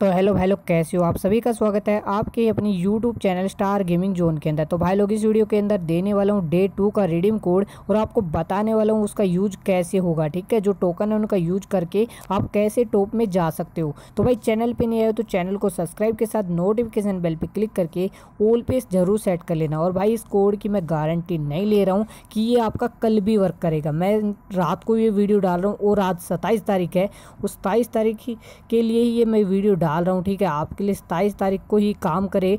तो हेलो भाई लोग कैसे हो आप सभी का स्वागत है आपके अपनी YouTube channel star gaming zone के अंदर तो भाई लोग इस वीडियो के अंदर देने वाला हूँ डे टू का रिडीम कोड और आपको बताने वाला हूँ उसका यूज कैसे होगा ठीक है जो टोकन है उनका यूज करके आप कैसे टॉप में जा सकते हो तो भाई चैनल पर नहीं आए तो चैनल को सब्सक्राइब के साथ नोटिफिकेशन बेल पर क्लिक करके ओल पे ज़रूर सेट कर लेना और भाई इस कोड की मैं गारंटी नहीं ले रहा हूँ कि ये आपका कल भी वर्क करेगा मैं रात को ये वीडियो डाल रहा हूँ और आज सत्ताईस तारीख है उस सत्ताईस तारीख के लिए ही ये मैं वीडियो डाल रहा हूँ ठीक है आपके लिए सताईस तारीख को ही काम करे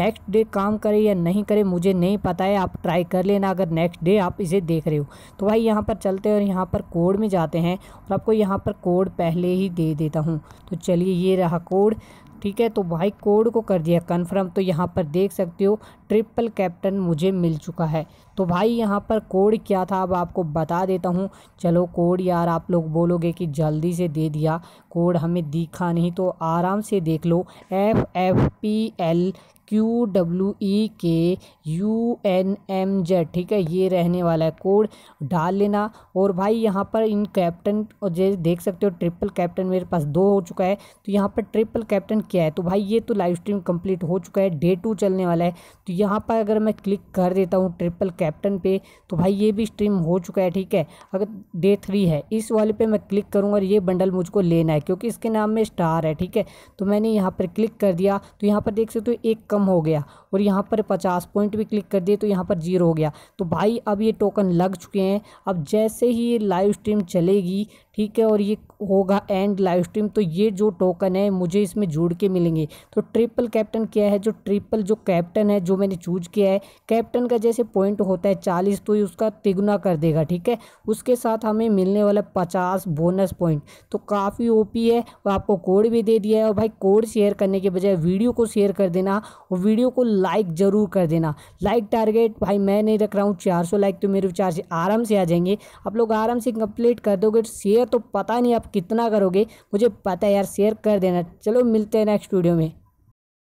नेक्स्ट डे काम करे या नहीं करे मुझे नहीं पता है आप ट्राई कर लेना अगर नेक्स्ट डे आप इसे देख रहे हो तो भाई यहाँ पर चलते हैं और यहाँ पर कोड में जाते हैं और आपको यहाँ पर कोड पहले ही दे देता हूँ तो चलिए ये रहा कोड ठीक है तो भाई कोड को कर दिया कन्फर्म तो यहाँ पर देख सकते हो ट्रिपल कैप्टन मुझे मिल चुका है तो भाई यहाँ पर कोड क्या था अब आपको बता देता हूँ चलो कोड यार आप लोग बोलोगे कि जल्दी से दे दिया कोड हमें दिखा नहीं तो आराम से देख लो F F P L Q W E K U N M Z ठीक है ये रहने वाला है कोड डाल लेना और भाई यहाँ पर इन कैप्टन और जैसे देख सकते हो ट्रिपल कैप्टन मेरे पास दो हो चुका है तो यहाँ पर ट्रिपल कैप्टन क्या है तो भाई ये तो लाइव स्ट्रीम कंप्लीट हो चुका है डे टू चलने वाला है तो यहाँ पर अगर मैं क्लिक कर देता हूँ ट्रिपल कैप्टन पे तो भाई ये भी स्ट्रीम हो चुका है ठीक है अगर डे थ्री है इस वाले पर मैं क्लिक करूँगा और ये बंडल मुझको लेना है क्योंकि इसके नाम में स्टार है ठीक है तो मैंने यहाँ पर क्लिक कर दिया तो यहाँ पर देख सकते हो एक कम हो गया और यहाँ पर पचास पॉइंट भी क्लिक कर दिए तो यहाँ पर जीरो हो गया तो भाई अब ये टोकन लग चुके हैं अब जैसे ही ये लाइव स्ट्रीम चलेगी ठीक है और ये होगा एंड लाइव स्ट्रीम तो ये जो टोकन है मुझे इसमें जुड़ के मिलेंगे तो ट्रिपल कैप्टन क्या है जो ट्रिपल जो कैप्टन है जो मैंने चूज किया है कैप्टन का जैसे पॉइंट होता है चालीस तो ये उसका तिगुना कर देगा ठीक है उसके साथ हमें मिलने वाला पचास बोनस पॉइंट तो काफ़ी पी है और आपको कोड भी दे दिया है और भाई कोड शेयर करने के बजाय वीडियो को शेयर कर देना और वीडियो को लाइक ज़रूर कर देना लाइक टारगेट भाई मैं नहीं रख रहा हूँ चार लाइक तो मेरे विचार से आराम से आ जाएंगे आप लोग आराम से कंप्लीट कर दोगे शेयर तो पता नहीं आप कितना करोगे मुझे पता है यार शेयर कर देना चलो मिलते हैं नेक्स्ट वीडियो में